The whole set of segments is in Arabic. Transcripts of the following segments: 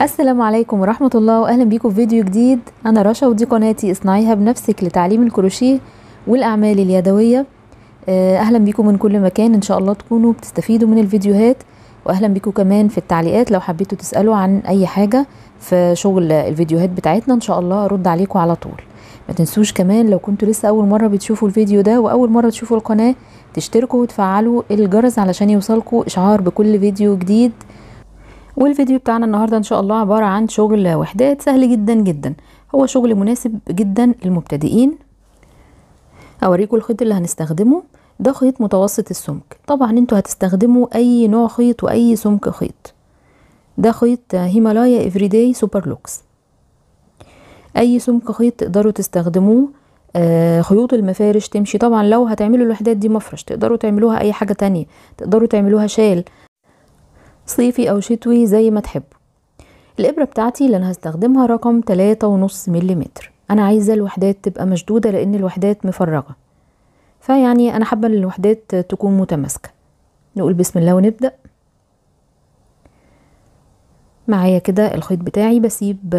السلام عليكم ورحمة الله وأهلا بيكم في فيديو جديد أنا رشا ودي قناتي اصنعيها بنفسك لتعليم الكروشيه والأعمال اليدوية آه، أهلا بيكم من كل مكان إن شاء الله تكونوا بتستفيدوا من الفيديوهات وأهلا بيكم كمان في التعليقات لو حبيتوا تسألوا عن أي حاجة في شغل الفيديوهات بتاعتنا إن شاء الله أرد عليكم على طول ما تنسوش كمان لو كنتوا لسه أول مرة بتشوفوا الفيديو ده وأول مرة تشوفوا القناة تشتركوا وتفعلوا الجرس علشان يوصلكوا إشعار بكل فيديو جديد والفيديو بتاعنا النهاردة ان شاء الله عبارة عن شغل وحدات سهل جدا جدا هو شغل مناسب جدا للمبتدئين اوريكم الخيط اللي هنستخدمه ده خيط متوسط السمك طبعا انتوا هتستخدموا اي نوع خيط واي سمك خيط ده خيط هيمالايا افريداي سوبر لوكس اي سمك خيط تقدروا تستخدموه آه خيوط المفارش تمشي طبعا لو هتعملوا الوحدات دي مفرش تقدروا تعملوها اي حاجة تانية تقدروا تعملوها شال صيفي أو شتوي زي ما تحبوا الإبرة بتاعتي اللي أنا هستخدمها رقم تلاتة ونص مليمتر أنا عايزة الوحدات تبقى مشدودة لأن الوحدات مفرغة فيعني أنا حابة الوحدات تكون متماسكة نقول بسم الله ونبدأ معايا كده الخيط بتاعي بسيب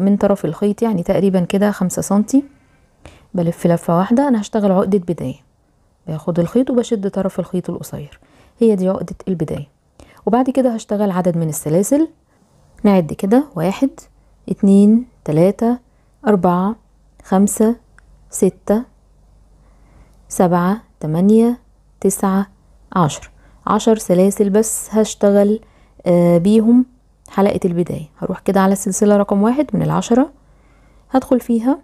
من طرف الخيط يعني تقريبا كده خمسة سنتي بلف لفة واحدة أنا هشتغل عقدة بداية باخد الخيط وبشد طرف الخيط القصير هي دي عقدة البداية وبعد كده هشتغل عدد من السلاسل نعد كده واحد اتنين تلاتة أربعة خمسة ستة سبعة تمانية تسعة عشر عشر سلاسل بس هشتغل آه، بيهم حلقة البداية هروح كده على السلسلة رقم واحد من العشرة هدخل فيها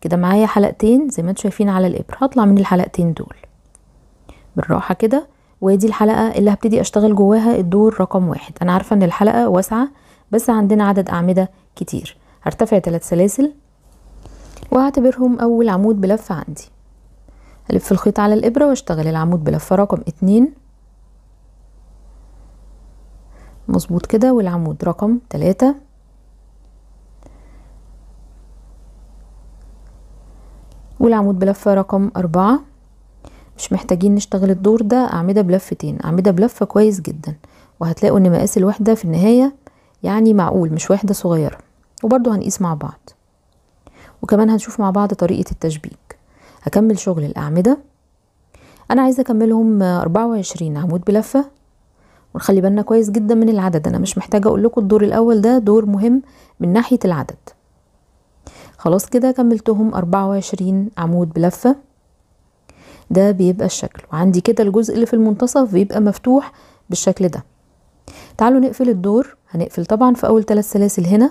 كده معايا حلقتين زي ما انتوا شايفين على الإبرة هطلع من الحلقتين دول بالراحة كده ودي الحلقة اللي هبتدي اشتغل جواها الدور رقم واحد انا عارفة ان الحلقة واسعة بس عندنا عدد اعمدة كتير هرتفع ثلاث سلاسل وهعتبرهم اول عمود بلفة عندي هلف الخيط على الابرة واشتغل العمود بلفة رقم اتنين مظبوط كده والعمود رقم تلاتة والعمود بلفة رقم أربعة مش محتاجين نشتغل الدور ده اعمده بلفتين اعمده بلفه كويس جدا وهتلاقوا ان مقاس الوحده في النهايه يعني معقول مش وحده صغيره وبرضو هنقيس مع بعض وكمان هنشوف مع بعض طريقه التشبيك هكمل شغل الاعمده انا عايزه اكملهم 24 عمود بلفه ونخلي بالنا كويس جدا من العدد انا مش محتاجه اقول لكم الدور الاول ده دور مهم من ناحيه العدد خلاص كده كملتهم 24 عمود بلفه ده بيبقى الشكل وعندي كده الجزء اللي في المنتصف بيبقى مفتوح بالشكل ده تعالوا نقفل الدور هنقفل طبعا في اول ثلاث سلاسل هنا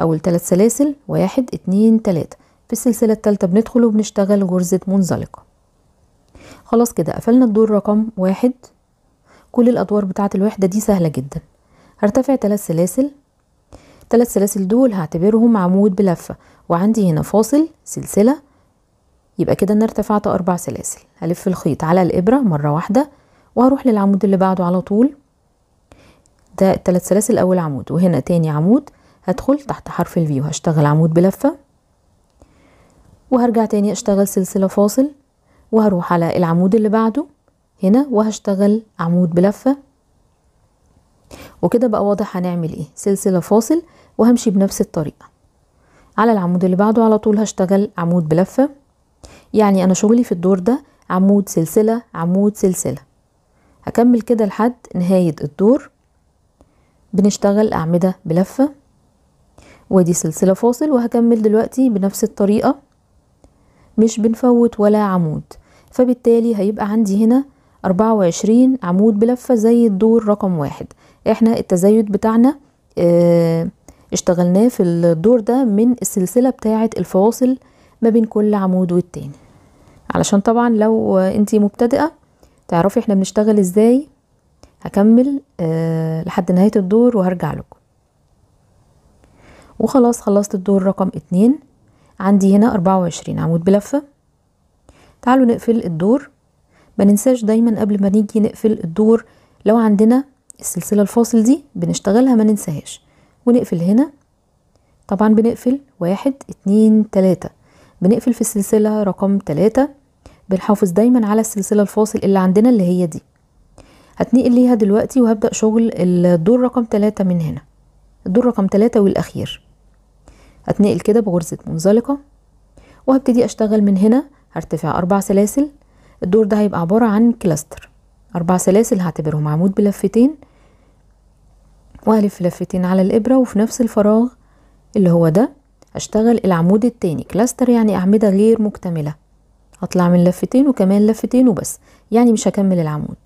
اول ثلاث سلاسل واحد اتنين تلاتة في السلسلة التالتة بندخل وبنشتغل غرزة منزلقة خلاص كده قفلنا الدور رقم واحد كل الادوار بتاعة الوحدة دي سهلة جدا هرتفع ثلاث سلاسل ثلاث سلاسل دول هعتبرهم عمود بلفة وعندي هنا فاصل سلسلة يبقى كده انا ارتفعت اربع سلاسل هلف الخيط على الابره مره واحده وهروح للعمود اللي بعده على طول ده التلات سلاسل اول عمود وهنا تاني عمود هدخل تحت حرف الفي وهشتغل عمود بلفه وهرجع تاني اشتغل سلسله فاصل وهروح على العمود اللي بعده هنا وهشتغل عمود بلفه وكده بقى واضح هنعمل ايه سلسله فاصل وهمشي بنفس الطريقه على العمود اللي بعده على طول هشتغل عمود بلفه يعني أنا شغلي في الدور ده عمود سلسلة عمود سلسلة هكمل كده لحد نهاية الدور بنشتغل أعمدة بلفة ودي سلسلة فاصل وهكمل دلوقتي بنفس الطريقة مش بنفوت ولا عمود فبالتالي هيبقى عندي هنا 24 عمود بلفة زي الدور رقم واحد احنا التزايد بتاعنا اه اشتغلناه في الدور ده من السلسلة بتاعة الفواصل ما بين كل عمود والتاني علشان طبعا لو انتي مبتدئة تعرفي احنا بنشتغل ازاي هكمل أه لحد نهاية الدور وهرجع لكم وخلاص خلصت الدور رقم اتنين عندي هنا اربعة وعشرين عمود بلفة تعالوا نقفل الدور ما ننساش دايما قبل ما نيجي نقفل الدور لو عندنا السلسلة الفاصل دي بنشتغلها ما ننساهاش ونقفل هنا طبعا بنقفل واحد اتنين تلاتة بنقفل في السلسلة رقم تلاتة بنحافظ دايما على السلسلة الفاصل اللي عندنا اللي هي دي هتنقل ليها دلوقتي وهبدأ شغل الدور رقم تلاتة من هنا الدور رقم تلاتة والأخير هتنقل كده بغرزة منزلقة وهبتدي أشتغل من هنا هرتفع أربع سلاسل الدور ده هيبقى عبارة عن كلاستر أربع سلاسل هعتبرهم عمود بلفتين وهلف لفتين على الإبرة وفي نفس الفراغ اللي هو ده هشتغل العمود التاني كلاستر يعني أعمدة غير مكتملة هطلع من لفتين وكمان لفتين وبس يعني مش هكمل العمود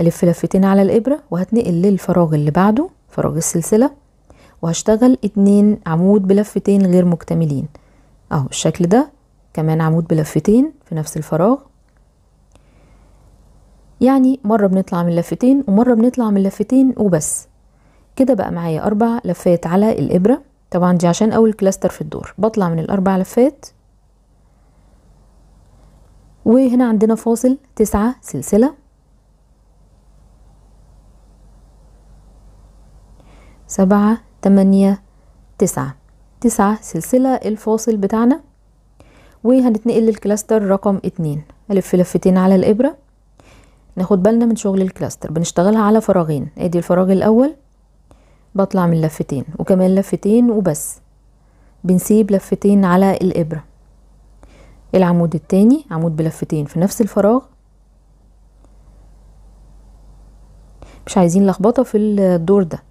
الف لفتين على الإبرة وهتنقل للفراغ اللي بعده فراغ السلسلة وهشتغل اتنين عمود بلفتين غير مكتملين اهو الشكل ده كمان عمود بلفتين في نفس الفراغ يعني مرة بنطلع من لفتين ومرة بنطلع من لفتين وبس كده بقى معايا أربع لفات على الإبرة طبعا دي عشان اول كلاستر في الدور بطلع من الاربع لفات وهنا عندنا فاصل تسعة سلسلة سبعة تمانية تسعة تسعة سلسلة الفاصل بتاعنا وهنتنقل للكلاستر رقم اتنين الف لفتين على الابرة ناخد بالنا من شغل الكلاستر بنشتغلها على فراغين ادي الفراغ الاول بطلع من لفتين وكمان لفتين وبس بنسيب لفتين على الإبرة العمود التاني عمود بلفتين في نفس الفراغ مش عايزين لخبطة في الدور ده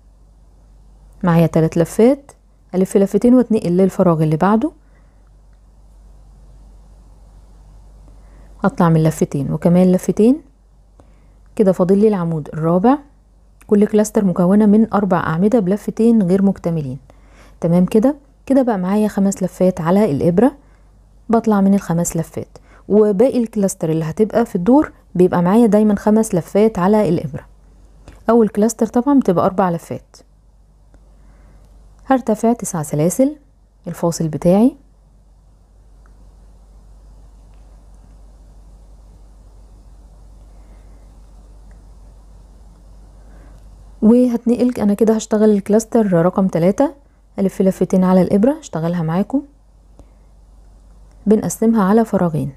معايا تلات لفات ألف لفتين واتنقل للفراغ اللي بعده أطلع من لفتين وكمان لفتين كده فاضل لي العمود الرابع كل كلاستر مكونة من أربع أعمدة بلفتين غير مكتملين تمام كده كده بقى معايا خمس لفات على الإبرة بطلع من الخمس لفات وباقي الكلاستر اللي هتبقى في الدور بيبقى معايا دايما خمس لفات على الإبرة أول كلاستر طبعا بتبقى أربع لفات هرتفع تسع سلاسل الفاصل بتاعي وهتنقل انا كده هشتغل الكلاستر رقم تلاتة الف لفتين على الابرة اشتغلها معاكم بنقسمها على فراغين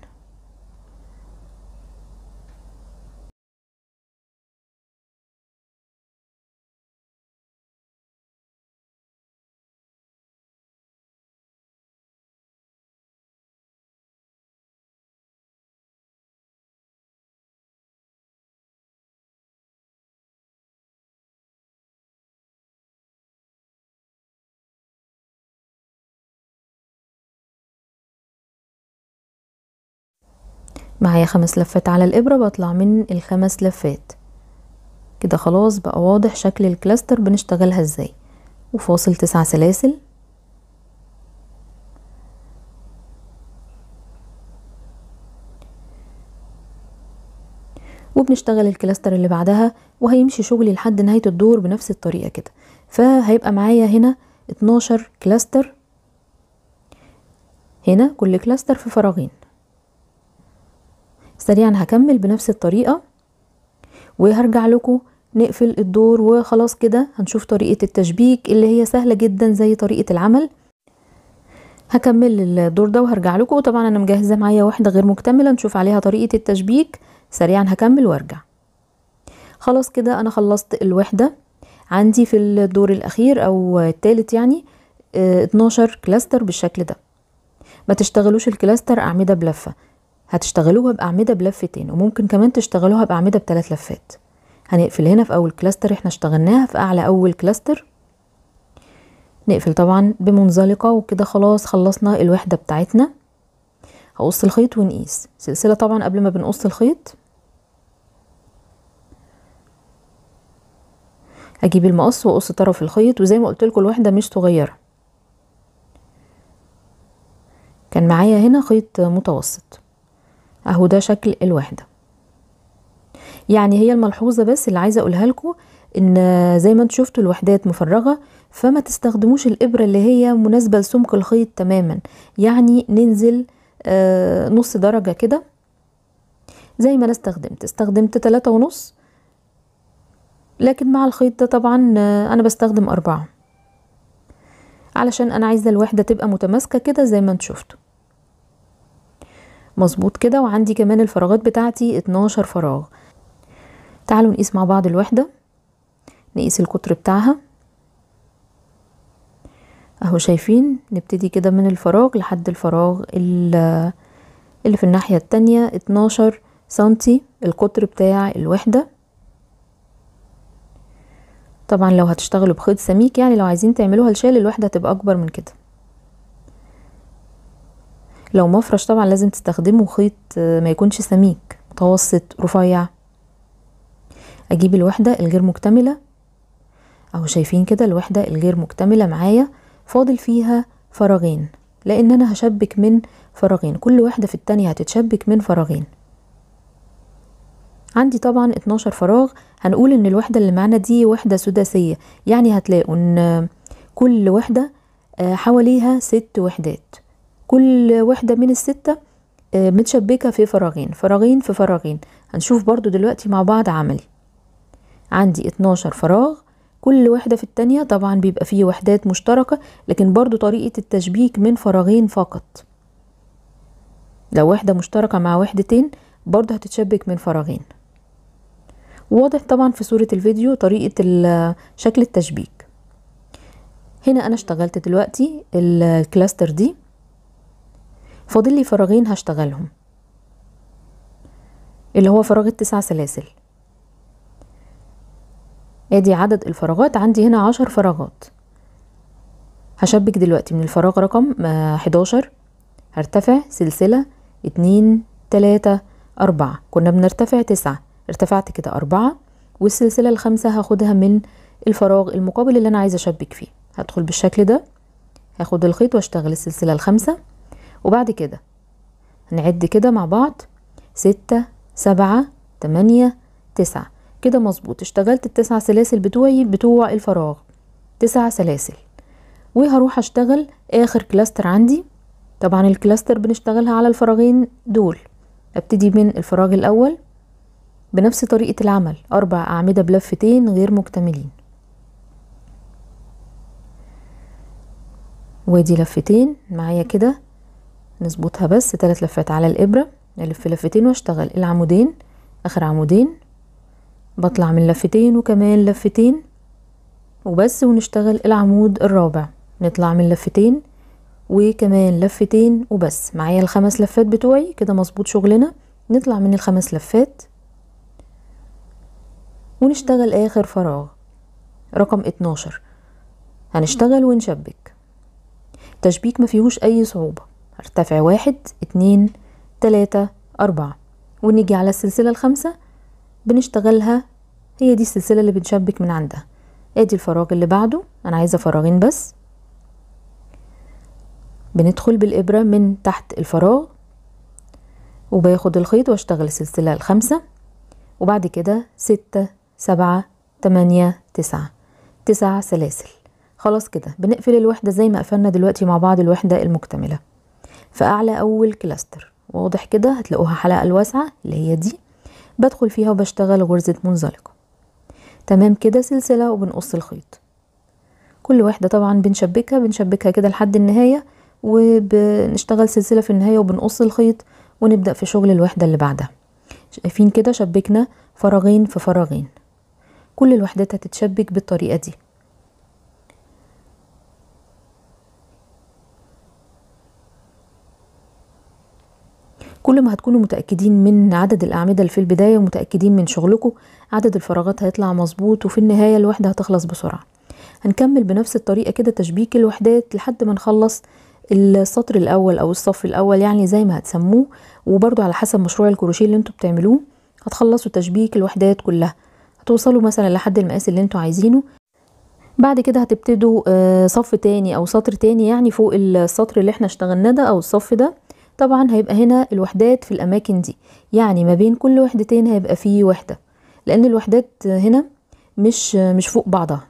معايا خمس لفات على الابره بطلع من الخمس لفات كده خلاص بقى واضح شكل الكلاستر بنشتغلها ازاي وفاصل تسع سلاسل وبنشتغل الكلاستر اللي بعدها وهيمشي شغلي لحد نهاية الدور بنفس الطريقة كده فهيبقى معايا هنا 12 كلاستر هنا كل كلاستر في فراغين سريعا هكمل بنفس الطريقة وهرجع لكم نقفل الدور وخلاص كده هنشوف طريقة التشبيك اللي هي سهلة جدا زي طريقة العمل هكمل الدور ده وهرجع لكم وطبعا انا مجهزة معايا واحدة غير مكتملة نشوف عليها طريقة التشبيك سريعا هكمل وارجع خلاص كده انا خلصت الوحدة عندي في الدور الاخير او التالت يعني آه، اتناشر 12 كلاستر بالشكل ده ما تشتغلوش الكلاستر اعمدة بلفة هتشتغلوها بأعمدة بلفتين وممكن كمان تشتغلوها بأعمدة بثلاث لفات هنقفل هنا في أول كلاستر احنا اشتغلناها في أعلى أول كلاستر نقفل طبعا بمنزلقة وكده خلاص خلصنا الوحدة بتاعتنا هقص الخيط ونقيس سلسلة طبعا قبل ما بنقص الخيط هجيب المقص واقص طرف الخيط وزي ما قلت لكم الوحدة مش صغيرة كان معايا هنا خيط متوسط اهو ده شكل الوحده يعني هي الملحوظه بس اللي عايزه اقولها لكم ان زي ما انتم شفتوا الوحدات مفرغه فما تستخدموش الابره اللي هي مناسبه لسمك الخيط تماما يعني ننزل آه نص درجه كده زي ما انا استخدمت استخدمت تلاتة ونص لكن مع الخيط ده طبعا آه انا بستخدم اربعة علشان انا عايزه الوحده تبقى متماسكه كده زي ما انتم شفتوا مظبوط كده وعندي كمان الفراغات بتاعتي 12 فراغ تعالوا نقيس مع بعض الوحدة نقيس القطر بتاعها اهو شايفين نبتدي كده من الفراغ لحد الفراغ اللي في الناحية التانية 12 سنتي القطر بتاع الوحدة طبعا لو هتشتغلوا بخيط سميك يعني لو عايزين تعملوها لشال الوحدة هتبقى اكبر من كده لو مفرش طبعا لازم تستخدمه خيط آه، ما يكونش سميك متوسط رفيع اجيب الوحدة الغير مكتملة اهو شايفين كده الوحدة الغير مكتملة معايا فاضل فيها فراغين لان انا هشبك من فراغين كل واحدة في التانية هتتشبك من فراغين عندي طبعا 12 فراغ هنقول ان الوحدة اللي معانا دي وحدة سداسية يعني هتلاقوا ان كل وحدة آه، حواليها ست وحدات كل واحدة من الستة آه، متشبكة في فراغين فراغين في فراغين هنشوف برضو دلوقتي مع بعض عملي عندي 12 فراغ كل واحدة في التانية طبعا بيبقى فيه وحدات مشتركة لكن برضو طريقة التشبيك من فراغين فقط لو واحدة مشتركة مع وحدتين برضو هتتشبك من فراغين واضح طبعا في صورة الفيديو طريقة شكل التشبيك هنا انا اشتغلت دلوقتي الكلاستر دي فاضل لي فراغين هشتغلهم اللي هو فراغ التسع سلاسل ادي عدد الفراغات عندي هنا عشر فراغات هشبك دلوقتي من الفراغ رقم 11 آه، هرتفع سلسلة اتنين تلاتة أربعة كنا بنرتفع تسعة ارتفعت كده أربعة والسلسلة الخامسة هاخدها من الفراغ المقابل اللي أنا عايزة أشبك فيه هدخل بالشكل ده هاخد الخيط واشتغل السلسلة الخامسة وبعد كده نعد كده مع بعض ستة سبعة تمانية تسعة كده مظبوط اشتغلت التسع سلاسل بتوعي بتوع الفراغ تسع سلاسل وهروح اشتغل اخر كلاستر عندي طبعا الكلاستر بنشتغلها على الفراغين دول ابتدي من الفراغ الاول بنفس طريقة العمل أربع أعمدة بلفتين غير مكتملين وادي لفتين معايا كده نظبطها بس ثلاث لفات على الابره الف لفتين واشتغل العمودين اخر عمودين بطلع من لفتين وكمان لفتين وبس ونشتغل العمود الرابع نطلع من لفتين وكمان لفتين وبس معايا الخمس لفات بتوعي كده مظبوط شغلنا نطلع من الخمس لفات ونشتغل اخر فراغ رقم 12 هنشتغل ونشبك تشبيك ما فيهوش اي صعوبه ارتفع واحد اتنين تلاتة أربعة ونيجي على السلسلة الخامسة بنشتغلها هي دي السلسلة اللي بنشبك من عندها ادي الفراغ اللي بعده انا عايزة فراغين بس بندخل بالإبرة من تحت الفراغ وباخد الخيط واشتغل السلسلة الخامسة وبعد كده ستة سبعة تمانية تسعة تسع سلاسل خلاص كده بنقفل الوحدة زي ما قفلنا دلوقتي مع بعض الوحدة المكتملة في أعلى أول كلاستر واضح كده هتلاقوها حلقة الواسعة اللي هي دي بدخل فيها وبشتغل غرزة منزلقة تمام كده سلسلة وبنقص الخيط كل واحدة طبعا بنشبكها بنشبكها كده لحد النهاية وبنشتغل سلسلة في النهاية وبنقص الخيط ونبدأ في شغل الوحدة اللي بعدها شايفين كده شبكنا فراغين في فراغين كل الوحدات هتتشبك بالطريقة دي كل ما هتكونوا متأكدين من عدد الأعمدة اللي في البداية ومتأكدين من شغلكم عدد الفراغات هيطلع مظبوط وفي النهاية الوحدة هتخلص بسرعة هنكمل بنفس الطريقة كده تشبيك الوحدات لحد ما نخلص السطر الأول أو الصف الأول يعني زي ما هتسموه وبرده على حسب مشروع الكروشيه اللي انتوا بتعملوه هتخلصوا تشبيك الوحدات كلها هتوصلوا مثلا لحد المقاس اللي انتوا عايزينه بعد كده هتبتدوا آه، صف تاني او سطر تاني يعني فوق السطر اللي احنا اشتغلناه ده او الصف ده طبعا هيبقى هنا الوحدات في الأماكن دي يعني ما بين كل وحدتين هيبقى فيه وحدة لأن الوحدات هنا مش مش فوق بعضها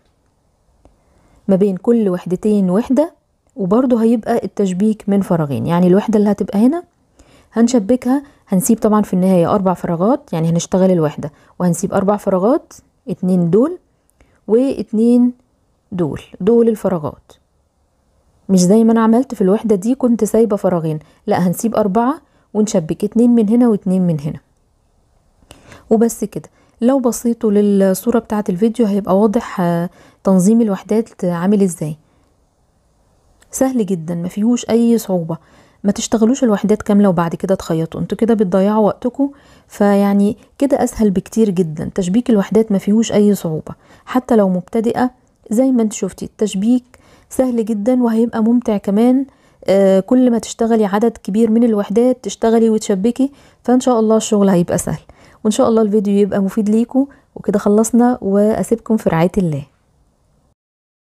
ما بين كل وحدتين وحدة وبرضو هيبقى التشبيك من فراغين يعني الوحدة اللي هتبقى هنا هنشبكها هنسيب طبعا في النهاية أربع فراغات يعني هنشتغل الوحدة وهنسيب أربع فراغات اتنين دول واتنين دول دول الفراغات مش زي ما انا عملت في الوحدة دي كنت سايبة فراغين لا هنسيب أربعة ونشبك اتنين من هنا واتنين من هنا وبس كده لو بصيتوا للصورة بتاعة الفيديو هيبقى واضح آه، تنظيم الوحدات عامل ازاي سهل جدا ما فيهوش اي صعوبة ما تشتغلوش الوحدات كاملة وبعد كده تخيطوا انتوا كده بتضيعوا وقتكم فيعني كده اسهل بكتير جدا تشبيك الوحدات ما فيهوش اي صعوبة حتى لو مبتدئة زي ما انت شفتي التشبيك سهل جدا وهيبقى ممتع كمان آه كل ما تشتغلي عدد كبير من الوحدات تشتغلي وتشبكي فان شاء الله الشغل هيبقى سهل وان شاء الله الفيديو يبقى مفيد ليكم وكده خلصنا واسيبكم في رعايه الله